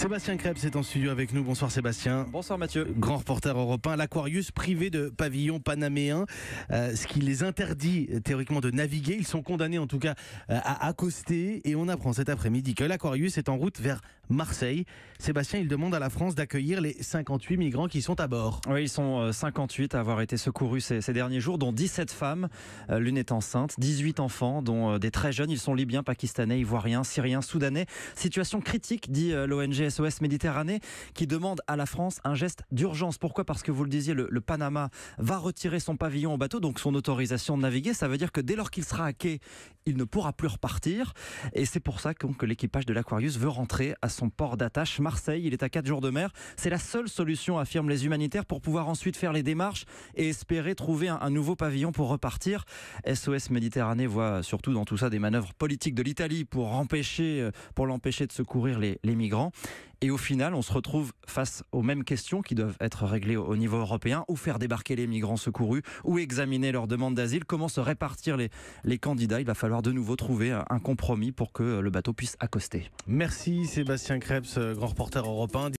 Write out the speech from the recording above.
Sébastien Krebs est en studio avec nous. Bonsoir Sébastien. Bonsoir Mathieu. Grand reporter européen, l'Aquarius privé de pavillon panaméen, euh, ce qui les interdit euh, théoriquement de naviguer. Ils sont condamnés en tout cas euh, à accoster et on apprend cet après-midi que l'Aquarius est en route vers Marseille. Sébastien, il demande à la France d'accueillir les 58 migrants qui sont à bord. Oui, ils sont 58 euh, à avoir été secourus ces, derniers jours, dont 17 femmes. Euh, l'une est enceinte, 18 enfants, dont euh, des très jeunes. Ils sont libyens, pakistanais, ivoiriens, syriens, soudanais. Situation critique, dit l'ONG SOS Méditerranée, qui demande à la France un geste d'urgence. Pourquoi Parce que vous le disiez, le, Panama va retirer son pavillon au bateau, donc son autorisation de naviguer. Ça veut dire que dès lors qu'il sera à quai, il ne pourra plus repartir. Et c'est pour ça que, l'équipage de l'Aquarius veut rentrer à ce son port d'attache. Marseille, il est à quatre jours de mer. C'est la seule solution, affirment les humanitaires, pour pouvoir ensuite faire les démarches et espérer trouver un, nouveau pavillon pour repartir. SOS Méditerranée voit surtout dans tout ça des manœuvres politiques de l'Italie pour empêcher, euh, pour l'empêcher de secourir les migrants. Et au final, on se retrouve face aux mêmes questions qui doivent être réglées au niveau européen. Où faire débarquer les migrants secourus ou examiner leurs demandes d'asile Comment se répartir les, les candidats Il va falloir de nouveau trouver un compromis pour que le bateau puisse accoster. Merci Sébastien Krebs, euh, grand reporter européen.